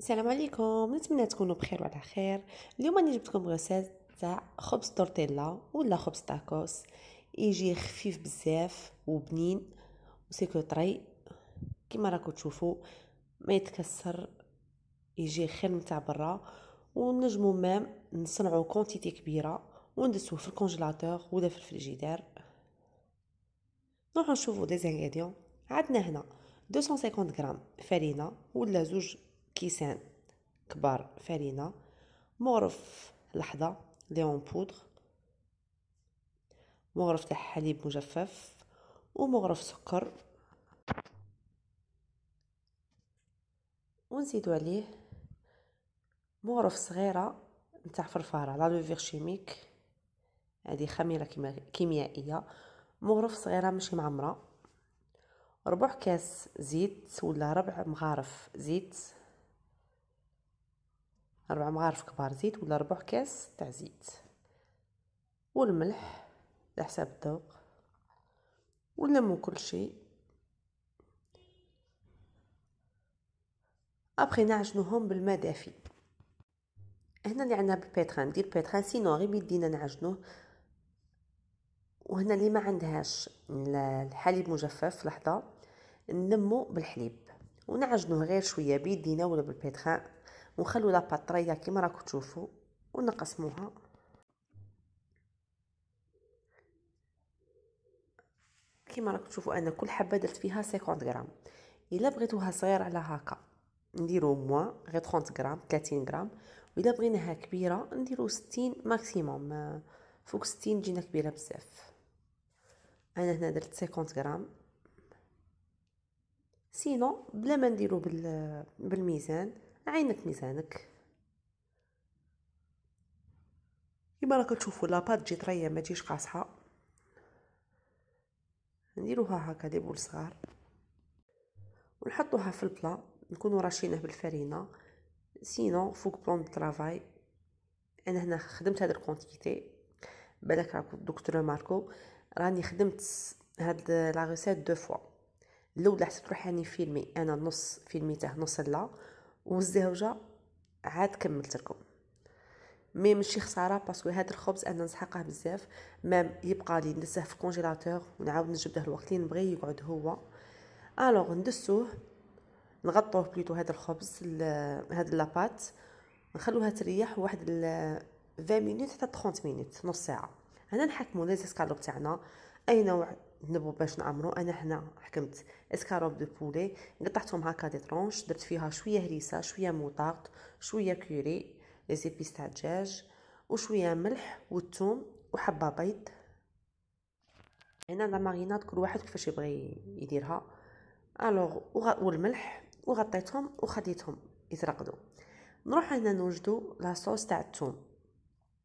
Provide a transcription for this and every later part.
السلام عليكم نتمنى تكونوا بخير وعلى خير اليوم راني جبتكم غوسيز تاع خبز تورتيلا ولا خبز تاكوس يجي خفيف بزاف وبنين وسيكو طري كما راكم تشوفوا ما يتكسر يجي خير من تاع برا ونجمو مام نصنعو كونتيتي كبيره وندسوه في الكونجيلاتور ولا في الفريجيدير نروحو نشوفو دي زانغيديون عندنا هنا 250 غرام فرينه ولا زوج كيسان كبار فارينة مغرف لحظة ليون بودغ مغرف تاع حليب مجفف ومغرف سكر ونزيدو عليه مغرف صغيرة نتاع فرفارة لا لوفيغ شيميك هذه خميرة كيميائية مغرف صغيرة ماشي معمرة ربع كاس زيت ولا ربع مغارف زيت ربع مغارف كبار زيت ولا ربع كاس تاع زيت والملح على حساب الذوق ونلمو كل شيء ابخي نعجنوهم بالماء دافي هنا اللي عندنا بالبيتران ندير بيتران سينو غير بيدينا نعجنوه وهنا اللي ما عندهاش الحليب مجفف لحظه نلمو بالحليب ونعجنوه غير شويه بيدينا ولا بالبيتران ونخلو لا رايقه كيما راكم تشوفوا ونقسموها كيما راكم تشوفوا انا كل حبه درت فيها 50 غرام الا بغيتوها صغيره على هكا نديرو موا غير 30 غرام 30 غرام والا بغيناها كبيره نديرو 60 ماكسيموم فوق 60 جينا كبيره بزاف انا هنا درت 50 غرام سينو بلا ما نديرو بالميزان عينك ميزانك كيما راك تشوفوا لاباط جي طريه ما تجيش قاصحه نديروها هكا دي بول صغار ونحطوها في البلا نكونوا راشينه بالفرينه سينو فوق بلون طرافاي انا هنا خدمت هاد الكونتيتي بالك راك دكتور ماركو راني خدمت هاد لا ريسيت دو فوا الاولى حسيت روحي راني فيلمي انا نص فيلميته نص لا والزوجة عاد كملت لكم مي ماشي خساره باسكو هاد الخبز انا نسحقه بزاف مام يبقى لي ندسه في الكونجيلاتور ونعاود نجبده الوقت اللي نبغي يقعد هو الوغ ندسوه نغطوه بليتو هاد الخبز هاد لاباط نخلوها تريح واحد 20 مينوت حتى 30 مينوت نص ساعه هنا نحكمو لي زيسكالوب تاعنا اي نوع نبو باش نعمرو انا هنا حكمت اسكاروب دو بولي قطعتهم هكا دي طرونش درت فيها شويه هريسه شويه موطارد شويه كوري لي زيبيس تاع الدجاج وشويه ملح والثوم وحبه بيض هنا لا ماريناد كل واحد كيفاش يبغي يديرها الوغ والملح وغطيتهم وخديتهم يترقدوا نروح هنا نوجدو لاصوص تاع الثوم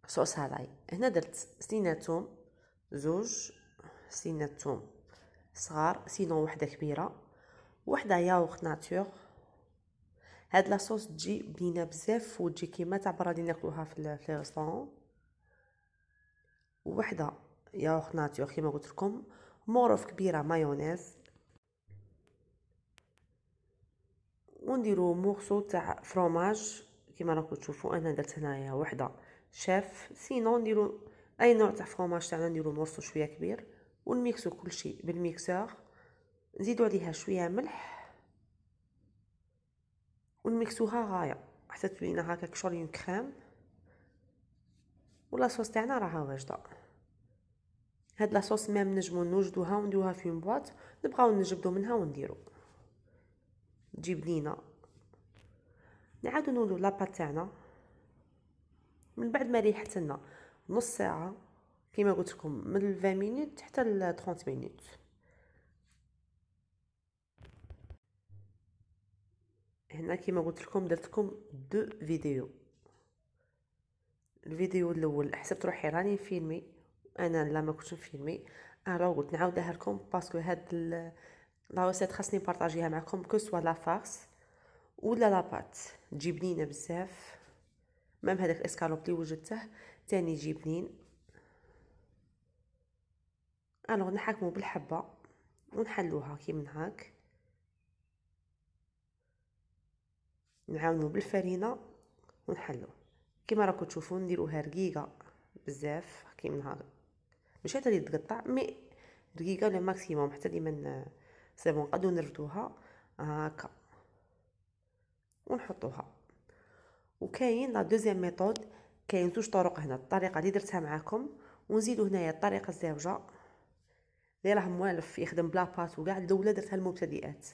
صوص هاداي هنا درت سنينه ثوم زوج سينا الثوم صغار سينو وحده كبيره وحده ياوخ ناتور هاد لاصوص تجي بنينه بزاف وتجي كيما تاع برا اللي ناكلوها في لي ريستورون وحده ياوخ ناتور كيما قلتلكم موروف كبيره مايونيز ونديرو مورسو تاع فروماج كيما راكم تشوفوا انا درت هنايا وحده شاف سينو نديرو اي نوع تاع فروماج تاعنا نديرو مورسو شويه كبير ونميكسو كلشي بالميكسور نزيدو عليها شويه ملح ونميكسوها غايه حتى تولينا هكا كشوريون كريم ولاصوص تاعنا راها واجده هاد لاصوص مام نجمو نوجدوها ونديروها في اون بواط نبقاو نجبدو منها ونديرو تجي بنينه نعاودو نولو لاباط تاعنا من بعد ما ريحت لنا نص ساعه كما قلت لكم من 20 مينوت حتى ل 30 مينوت هنا كما قلت لكم درت لكم دو فيديو الفيديو الاول حسبت روحي راني فيلمي انا لا ما كنتش نفيلمي الو قلت نعاودها لكم باسكو هاد لا ريسيت خاصني نبارطاجيها معكم كو سوا لا فارس ولا لاباط تجي بنينه بزاف مام هذاك الاسكالوب اللي وجدته تاني يجي بنين الوغ نحكمو بالحبه ونحلوها كي من هاك نعاونو بالفرينه ونحلو كيما راكم تشوفو نديروها رقيقه بزاف كي من هاك ماشي حتى اللي تقطع مي رقيقه ولا ماكسيموم حتى اللي من سيبون نقدو نردوها هاكا ونحطوها وكاين لا دوزيام ميثود كاين زوج طرق هنا الطريقه اللي درتها معاكم ونزيدو هنايا الطريقه الزاوجه اللي راه موالف يخدم بلا باس وكاع الدوله درتها المبتدئات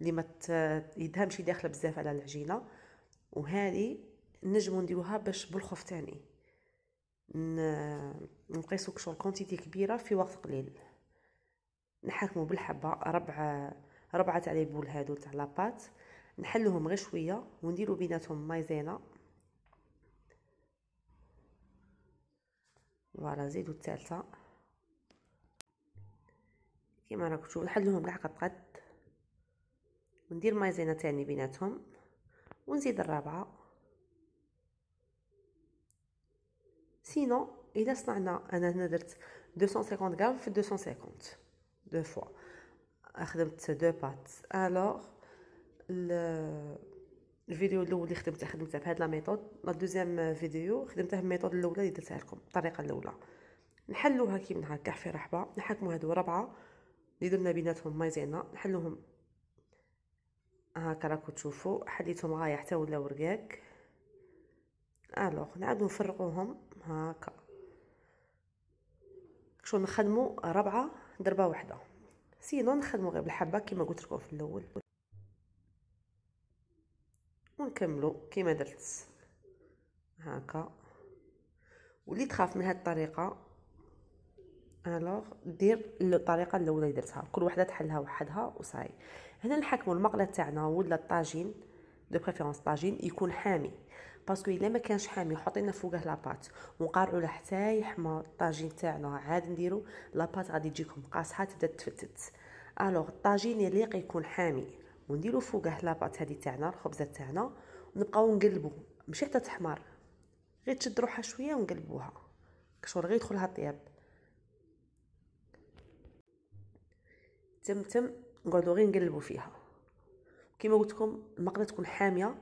اللي ما يدهمش داخله بزاف على العجينه وهذه نجمو نديروها باش بالخوف تاني نقيسو كشغل كونتيتي كبيره في وقت قليل نحكمو بالحبه ربع ربعه تاع لي بول هادو تاع لاباط نحلوهم غير شويه ونديرو بيناتهم مايزينا فوالا زيدو الثالثه كيما راكم تشوفوا نحلوهم كاع قد قد وندير مايزينا تاني بيناتهم ونزيد الرابعه سينو الا صنعنا انا هنا درت 250 غرام في 250 دو فوا خدمت دو بات الوغ الفيديو الاول اللي خدمته خدمته بهاد لا ميثود لا دوزيام فيديو خدمته بالميثود الاولى اللي درتها لكم الطريقه الاولى نحلوها كيما هكا في رحبه نحكموا هادو ربعه اللي درنا بيناتهم مايزينا نحلوهم هاكا راكو تشوفوا حليتهم غايه حتى ولاو رقاق الوغ نعاودو نفرقوهم هاكا شو نخدمو ربعه ضربه واحده سينو نخدمو غير بالحبه كيما قلت لكم في الاول ونكملو كيما درت هاكا واللي تخاف من هاد الطريقه الوغ دير الطريقه الاولى اللي درتها كل وحده تحلها وحدها وصاي هنا نحكموا المقله تاعنا ولا الطاجين دو بريفيرونس طاجين يكون حامي باسكو الا ما كانش حامي حطينا فوقه لاباط ونقارعوا له حتى يحمى الطاجين تاعنا عاد نديرو لاباط غادي تجيكم قاصحه تبدا تفتت الوغ الطاجين يليق يكون حامي ونديرو فوقه لاباط هذه تاعنا الخبزه تاعنا ونبقاو نقلبو ماشي حتى تحمر غير تشد روحها شويه ونقلبوها كشغل غير يدخلها طياب تم تم نقعدو غير نقلبو فيها كيما قلت لكم المقله تكون حاميه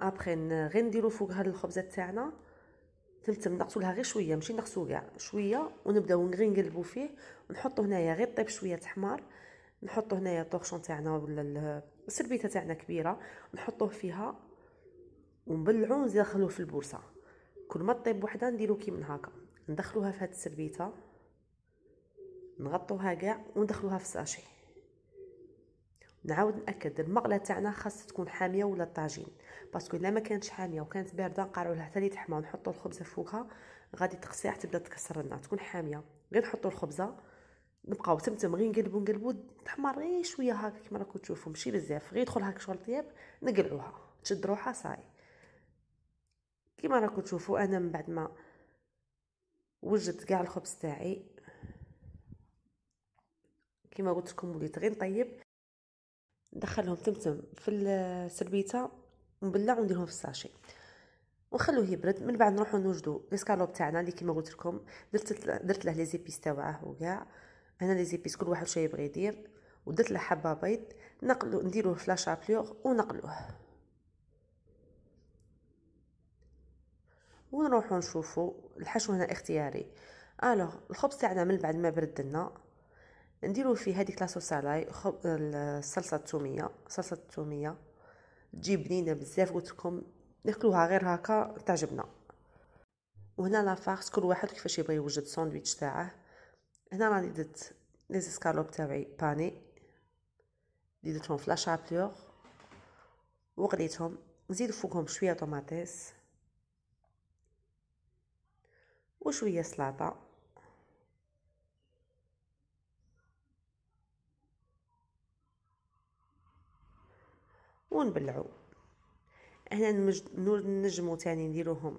ابخي غير نديرو فوق هاد الخبزه تاعنا تلتم نقصو لها غير شويه ماشي نقصو كاع شويه ونبداو غير نقلبو فيه ونحطو هنايا غير طيب شويه تحمار نحطو هنايا الطوخشون تاعنا ولا السربيته تاعنا كبيره نحطوه فيها ونبلعوه وندخلوه في البورصه كل ما طيب وحده نديرو كي من هكا ندخلوها في هاد السربيته نغطوها كاع وندخلوها في الساشي نعاود ناكد المقله تاعنا خاصها تكون حاميه ولا طاجين باسكو الا ما كانتش حاميه وكانت بارده نقارعو لها حتى تحمى ونحطو الخبزه فوقها غادي تقسيع تبدا تكسر لنا تكون حاميه غير نحطو الخبزه نبقاو تمتم غير نقلبو نقلبو تحمر غير شويه هكا كيما راكم تشوفوا ماشي بزاف غير يدخل هاك شغل طياب نقلعوها تشد روحها صاي كيما راكم تشوفوا انا من بعد ما وجدت كاع الخبز تاعي كما قلت لكم وليت غير نطيب ندخلهم تمتم في السربيته مبلع ونديرهم في الساشي ونخلوه يبرد من بعد نروحو نوجدو الاسكالوب تاعنا اللي كيما قلت لكم درت درت له لي زيبيس تاعه وكاع هنا لي زيبيس كل واحد شويه يبغي يدير ودرت له حبه بيض نقلو نديروه في لاشابليور ونقلوه ونروحو نشوفو الحشو هنا اختياري الوغ الخبز تاعنا من بعد ما برد لنا نديرو فيه هذيك لاصوص على الصلصه التوميه صلصه التوميه تجي بنينه بزاف قلت لكم ناكلوها غير هكا تعجبنا وهنا لا فارس كل واحد كيفاش يبغي يوجد ساندويتش تاعه هنا راني درت لي سكالوب تاعي باني درتهم في لا شابلور وغليتهم نزيد فوقهم شويه طوماطيس وشويه سلطه ونبلعو هنا نجمو تاني نديروهم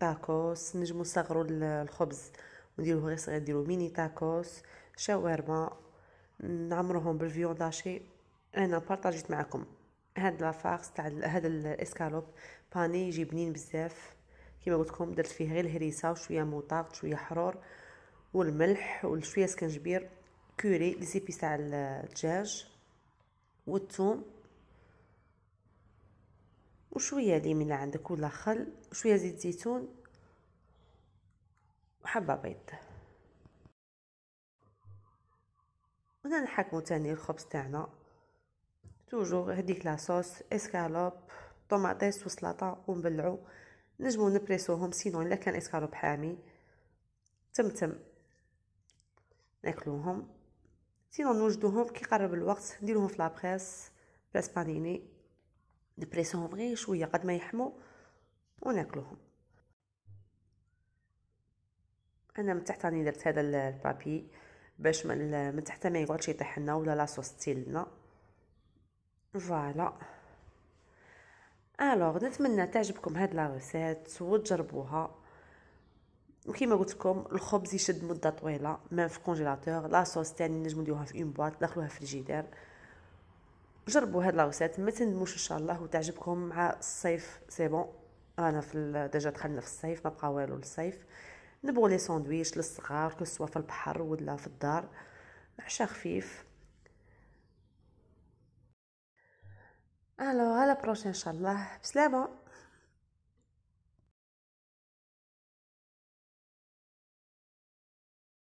تاكوس نجمو نصغرو الخبز ونديروه غير صغير نديرو ميني تاكوس شاورما نعمروهم بالفيون داشي انا بارطاجيت معكم هاد لافارس تاع هاد الاسكالوب باني يجي بنين بزاف كيما قلت لكم درت فيه غير الهريسه وشويه موطاق شويه حرور والملح وشويه سكنجبير كوري لي سيبيس تاع الدجاج والثوم وشويه ليمون عندك ولا خل وشويه زيت زيتون وحبه بيض هنا نحكمو تاني الخبز تاعنا توجور هذيك لاصوص اسكالوب طوماطيس وسلطه ونبلعو نجمو نبريسوهم سينو الا كان اسكالوب حامي تمتم ناكلوهم سينو نوجدوهم كي قرب الوقت نديروهم في لابريس بريس بانيني نبريسوهم غير شويه قد ما يحمو وناكلوهم انا من تحت راني درت هذا البابي باش من, من تحت ما يقعدش يطيح لنا ولا لاصوص تيلنا فوالا الوغ نتمنى تعجبكم هاد لا ريسيت وتجربوها وكيما قلت لكم الخبز يشد مده طويله ما في كونجيلاتور لا صوص تاني نجمو نديروها في اون بواط ندخلوها في الفريجيدير جربوا هاد لاوسات ما تندموش ان شاء الله وتعجبكم مع الصيف سي بون انا في ديجا دخلنا في الصيف ما بقى والو للصيف نبغوا لي ساندويتش للصغار كو سوا في البحر ولا في الدار عشاء خفيف الو على بروشين ان شاء الله بسلامه